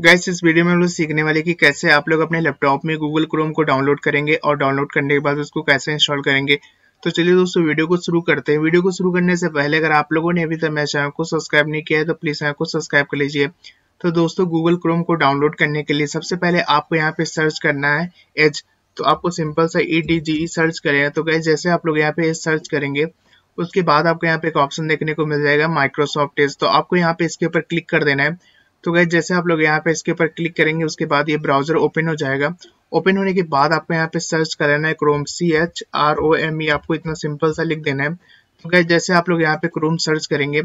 gas इस video में हम लोग सीखने वाले कि कैसे आप लोग अपने लैपटॉप में गूगल क्रोम को डाउनलोड करेंगे और डाउनलोड करने के बाद उसको कैसे इंस्टॉल करेंगे तो चलिए दोस्तों वीडियो को शुरू करते हैं वीडियो को शुरू करने से पहले अगर आप लोगों ने अभी तक मेरे चैनल को सब्सक्राइब नहीं किया है तो प्लीज़ चैनल को सब्सक्राइब कर लीजिए तो दोस्तों गूगल क्रोम को डाउनलोड करने के लिए सबसे पहले आपको यहाँ पे सर्च करना है एज तो आपको सिंपल सा ई डी जी ई सर्च करें तो गैस जैसे आप लोग यहाँ पे सर्च करेंगे उसके बाद आपको यहाँ पे एक ऑप्शन देखने को मिल जाएगा माइक्रोसॉफ्ट एज तो आपको यहाँ पे इसके ऊपर क्लिक कर देना है तो गए जैसे आप लोग यहाँ पे इसके ऊपर क्लिक करेंगे उसके बाद ये ब्राउजर ओपन हो जाएगा ओपन होने के बाद आपको यहाँ पे सर्च कर लेना है Chrome C H R O M E आपको इतना सिंपल सा लिख देना है तो गैस जैसे आप लोग यहाँ पे क्रोम सर्च करेंगे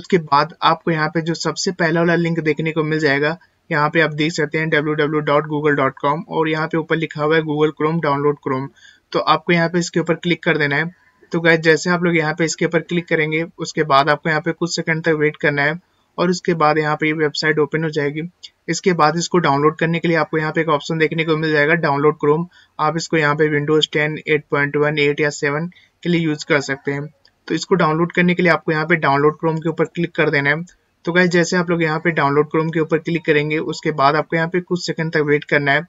उसके बाद आपको यहाँ पे जो सबसे पहला वाला लिंक देखने को मिल जाएगा यहाँ पे आप देख सकते हैं www.google.com और यहाँ पे ऊपर लिखा हुआ है गूगल क्रोम डाउनलोड क्रोम तो आपको यहाँ पे इसके ऊपर क्लिक कर देना है तो गैस जैसे आप लोग यहाँ पे इसके ऊपर क्लिक करेंगे उसके बाद आपको यहाँ पे कुछ सेकंड तक वेट करना है और उसके बाद यहाँ पे ये वेबसाइट ओपन हो जाएगी इसके बाद इसको डाउनलोड करने के लिए आपको यहाँ पे एक ऑप्शन देखने को मिल जाएगा डाउनलोड क्रोम आप इसको यहाँ पे विंडोज 10, 8.1, 8 या 7 के लिए यूज कर सकते हैं तो इसको डाउनलोड करने के लिए आपको यहाँ पे डाउनलोड क्रोम के ऊपर क्लिक कर देना है तो क्या जैसे आप लोग यहाँ पे डाउनलोड क्रोम के ऊपर क्लिक करेंगे उसके बाद आपको यहाँ पे कुछ सेकंड तक वेट करना है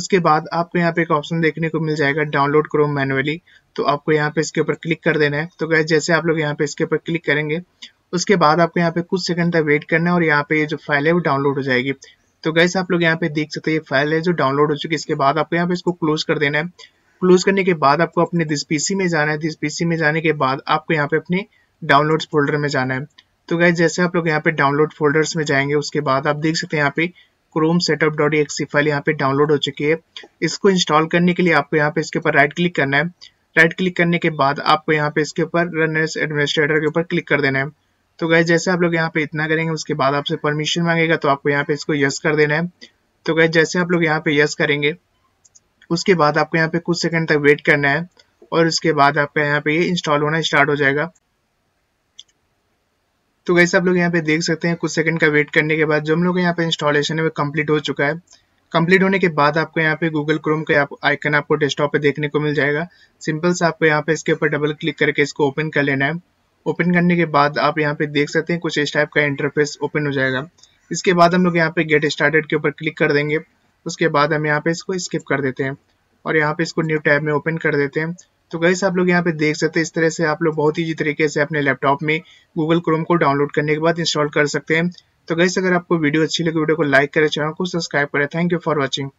उसके बाद आपको यहाँ पे एक ऑप्शन देखने को मिल जाएगा डाउनलोड क्रोम मैनुअली तो आपको यहाँ पे इसके ऊपर क्लिक कर देना है तो क्या जैसे आप लोग यहाँ पे इसके ऊपर क्लिक करेंगे उसके बाद आपको यहाँ पे कुछ सेकंड तक वेट करना है और यहाँ पे ये जो फाइल है वो डाउनलोड हो जाएगी तो गैस आप लोग यहाँ पे देख सकते हैं ये फाइल है जो डाउनलोड हो चुकी है इसके बाद आपको यहाँ पे इसको क्लोज कर देना है क्लोज करने के बाद आपको अपने दिस पीसी में जाना है दिस पीसी में जाने के बाद आपको यहाँ पे अपने डाउनलोड फोल्डर में जाना है तो गैस जैसे आप लोग यहाँ पे डाउनलोड फोल्डर्स में जाएंगे उसके बाद आप देख सकते हैं यहाँ पे Chrome setup dot exe file यहाँ पे डाउनलोड हो चुकी है इसको इंस्टॉल करने के लिए आपको यहाँ पे इसके ऊपर राइट क्लिक करना है राइट क्लिक करने के बाद आपको यहाँ पे इसके ऊपर रन एस एडमिनिस्ट्रेटर के ऊपर क्लिक कर देना है तो गए जैसे आप लोग यहाँ पे इतना करेंगे उसके बाद आपसे परमिशन मांगेगा तो आपको यहाँ पे इसको यस कर देना है तो गए जैसे आप लोग यहाँ पे यस करेंगे उसके बाद आपको यहाँ पे कुछ सेकंड तक वेट करना है और उसके बाद आपका यहाँ पे ये इंस्टॉल होना स्टार्ट हो जाएगा तो गैसे आप लोग यहाँ पे देख सकते हैं कुछ सेकंड का वेट करने के बाद जो हम लोग यहाँ पे इंस्टॉलेशन है वो कम्प्लीट हो चुका है कंप्लीट होने के बाद आपको यहाँ पे गूगल क्रोम का आइकन आपको डेस्कटॉप पे देखने को मिल जाएगा सिंपल से आपको यहाँ पे इसके ऊपर डबल क्लिक करके इसको ओपन कर लेना है ओपन करने के बाद आप यहाँ पे देख सकते हैं कुछ इस टाइप का इंटरफेस ओपन हो जाएगा इसके बाद हम लोग यहाँ पे गेट स्टार्टेड के ऊपर क्लिक कर देंगे उसके बाद हम यहाँ पे इसको स्किप कर देते हैं और यहाँ पे इसको न्यू टैब में ओपन कर देते हैं तो गैस आप लोग यहाँ पे देख सकते हैं इस तरह से आप लोग बहुत ईजी तरीके से अपने लैपटॉप में गूगल क्रोम को डाउनलोड करने के बाद इंस्टॉल कर सकते हैं तो कैसे अगर आपको वीडियो अच्छी लगी वीडियो को लाइक करें चैनल को सब्सक्राइब करें थैंक यू फॉर वॉचिंग